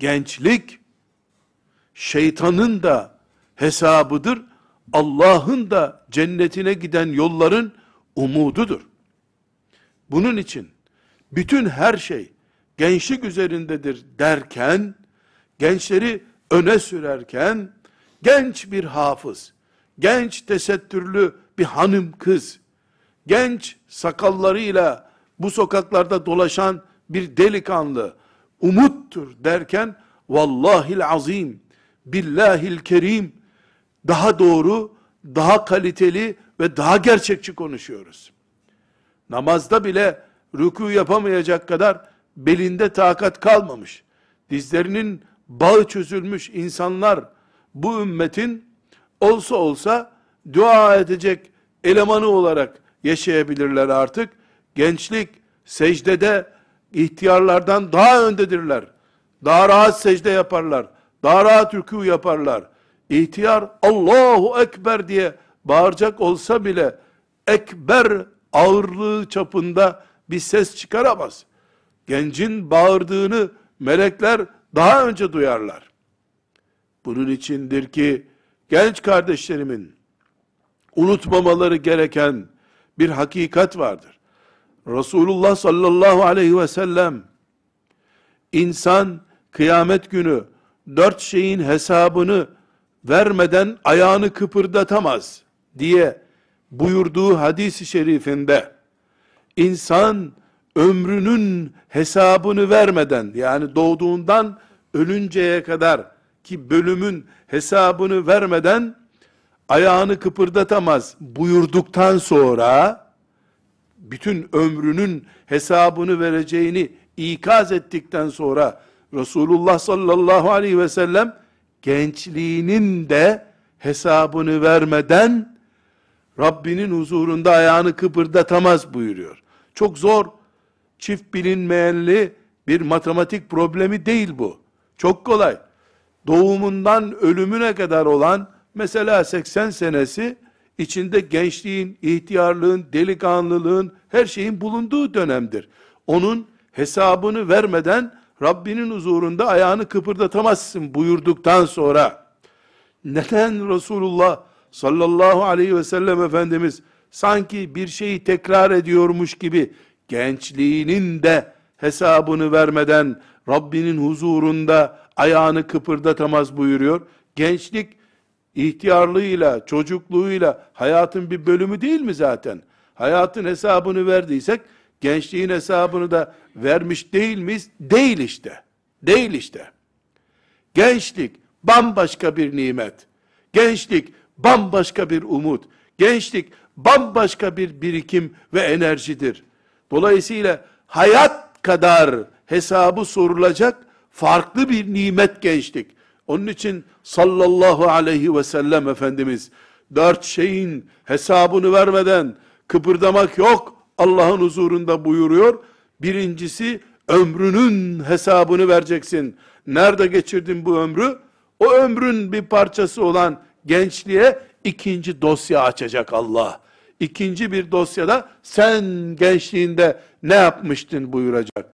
gençlik şeytanın da hesabıdır. Allah'ın da cennetine giden yolların umududur. Bunun için bütün her şey gençlik üzerindedir derken, gençleri öne sürerken, genç bir hafız, genç tesettürlü bir hanım kız, genç sakallarıyla bu sokaklarda dolaşan bir delikanlı, umuttur derken vallahil azim, billahil kerim daha doğru, daha kaliteli ve daha gerçekçi konuşuyoruz. Namazda bile rükû yapamayacak kadar belinde takat kalmamış, dizlerinin bağı çözülmüş insanlar bu ümmetin olsa olsa dua edecek elemanı olarak yaşayabilirler artık. Gençlik secdede ihtiyarlardan daha öndedirler. Daha rahat secde yaparlar. Daha rahat rükû yaparlar. İhtiyar Allahu Ekber diye bağıracak olsa bile Ekber ağırlığı çapında bir ses çıkaramaz. Gencin bağırdığını melekler daha önce duyarlar. Bunun içindir ki genç kardeşlerimin unutmamaları gereken bir hakikat vardır. Resulullah sallallahu aleyhi ve sellem insan kıyamet günü dört şeyin hesabını vermeden ayağını kıpırdatamaz diye buyurduğu hadis-i şerifinde insan ömrünün hesabını vermeden yani doğduğundan ölünceye kadar ki bölümün hesabını vermeden ayağını kıpırdatamaz buyurduktan sonra bütün ömrünün hesabını vereceğini ikaz ettikten sonra Resulullah sallallahu aleyhi ve sellem gençliğinin de hesabını vermeden Rabbinin huzurunda ayağını kıpırdatamaz buyuruyor. Çok zor, çift bilinmeyenli bir matematik problemi değil bu. Çok kolay. Doğumundan ölümüne kadar olan mesela 80 senesi içinde gençliğin, ihtiyarlığın, delikanlılığın, her şeyin bulunduğu dönemdir. Onun hesabını vermeden Rabbinin huzurunda ayağını kıpırdatamazsın buyurduktan sonra neden Resulullah sallallahu aleyhi ve sellem Efendimiz sanki bir şeyi tekrar ediyormuş gibi gençliğinin de hesabını vermeden Rabbinin huzurunda ayağını kıpırdatamaz buyuruyor. Gençlik ihtiyarlığıyla, çocukluğuyla hayatın bir bölümü değil mi zaten? Hayatın hesabını verdiysek gençliğin hesabını da vermiş değil miyiz? Değil işte. Değil işte. Gençlik bambaşka bir nimet. Gençlik bambaşka bir umut. Gençlik bambaşka bir birikim ve enerjidir. Dolayısıyla hayat kadar hesabı sorulacak farklı bir nimet gençlik. Onun için sallallahu aleyhi ve sellem Efendimiz dört şeyin hesabını vermeden kıpırdamak yok Allah'ın huzurunda buyuruyor. Birincisi ömrünün hesabını vereceksin. Nerede geçirdin bu ömrü? O ömrün bir parçası olan gençliğe ikinci dosya açacak Allah. İkinci bir dosyada sen gençliğinde ne yapmıştın buyuracak.